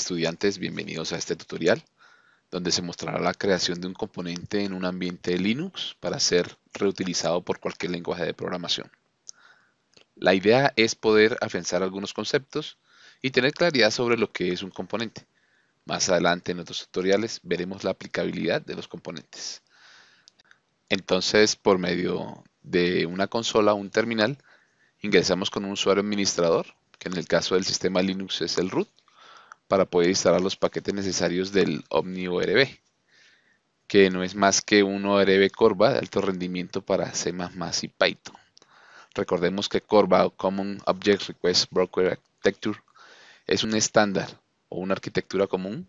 Estudiantes, bienvenidos a este tutorial donde se mostrará la creación de un componente en un ambiente Linux para ser reutilizado por cualquier lenguaje de programación. La idea es poder afianzar algunos conceptos y tener claridad sobre lo que es un componente. Más adelante en otros tutoriales veremos la aplicabilidad de los componentes. Entonces, por medio de una consola o un terminal, ingresamos con un usuario administrador, que en el caso del sistema Linux es el root, para poder instalar los paquetes necesarios del OmniORB, que no es más que un ORB Corva de alto rendimiento para C++ y Python. Recordemos que Corva o Common Object Request Broker Architecture es un estándar o una arquitectura común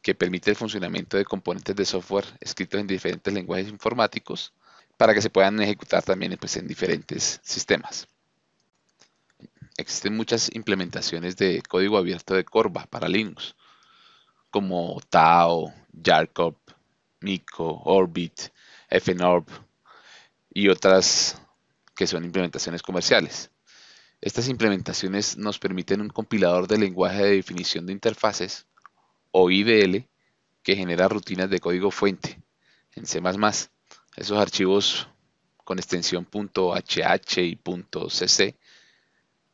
que permite el funcionamiento de componentes de software escritos en diferentes lenguajes informáticos para que se puedan ejecutar también pues, en diferentes sistemas existen muchas implementaciones de código abierto de Corva para Linux, como Tao, JARCOP, Mico, Orbit, FNORB y otras que son implementaciones comerciales. Estas implementaciones nos permiten un compilador de lenguaje de definición de interfaces o IDL que genera rutinas de código fuente en C++. Esos archivos con extensión .hh y .cc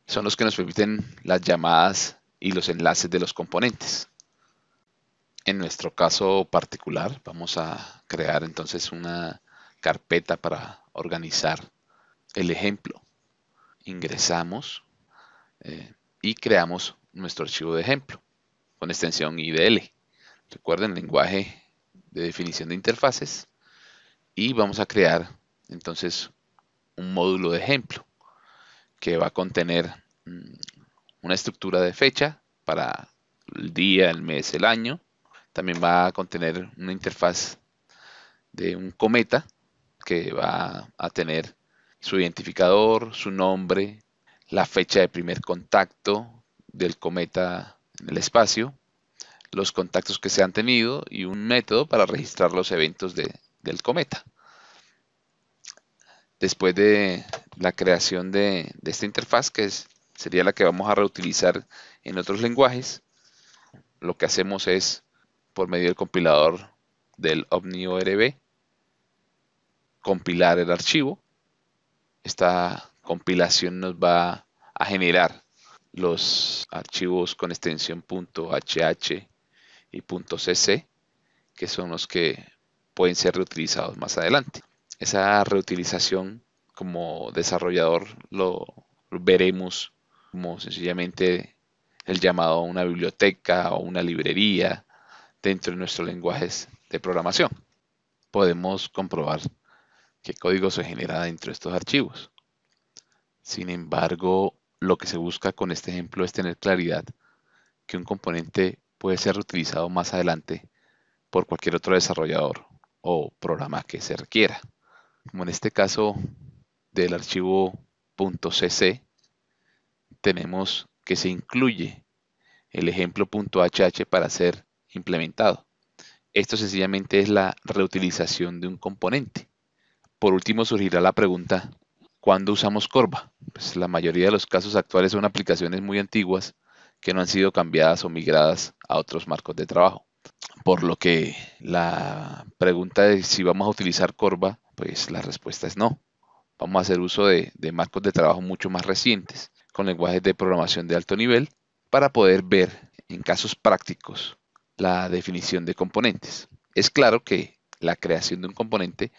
son los que nos permiten las llamadas y los enlaces de los componentes. En nuestro caso particular vamos a crear entonces una carpeta para organizar el ejemplo. Ingresamos eh, y creamos nuestro archivo de ejemplo con extensión IDL. Recuerden, lenguaje de definición de interfaces. Y vamos a crear entonces un módulo de ejemplo que va a contener mm, una estructura de fecha para el día, el mes, el año. También va a contener una interfaz de un cometa que va a tener su identificador, su nombre, la fecha de primer contacto del cometa en el espacio, los contactos que se han tenido y un método para registrar los eventos del cometa. Después de la creación de, esta interfaz que es, sería la que vamos a reutilizar en otros lenguajes, lo que hacemos es por medio del compilador del OmniORB compilar el archivo. Esta compilación nos va a generar los archivos con extensión .hh y .cc que son los que pueden ser reutilizados más adelante. Esa reutilización como desarrollador lo, veremos como sencillamente el llamado a una biblioteca o una librería dentro de nuestros lenguajes de programación. Podemos comprobar qué código se genera dentro de estos archivos. Sin embargo, lo que se busca con este ejemplo es tener claridad que un componente puede ser utilizado más adelante por cualquier otro desarrollador o programa que se requiera. Como en este caso, del archivo .cc tenemos que se incluye el ejemplo .hh para ser implementado. Esto sencillamente es la reutilización de un componente. Por último surgirá la pregunta, ¿cuándo usamos Corva? Pues la mayoría de los casos actuales son aplicaciones muy antiguas que no han sido cambiadas o migradas a otros marcos de trabajo. Por lo que la pregunta de si vamos a utilizar Corva, pues la respuesta es no vamos a hacer uso de, marcos de trabajo mucho más recientes, con lenguajes de programación de alto nivel, para poder ver en casos prácticos la definición de componentes. Es claro que la creación de un componente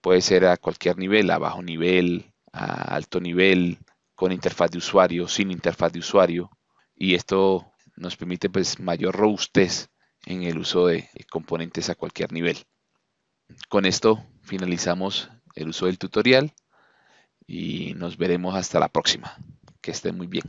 puede ser a cualquier nivel, a bajo nivel, a alto nivel, con interfaz de usuario, sin interfaz de usuario, y esto nos permite pues mayor robustez en el uso de componentes a cualquier nivel. Con esto finalizamos el uso del tutorial y nos veremos hasta la próxima. Que estén muy bien.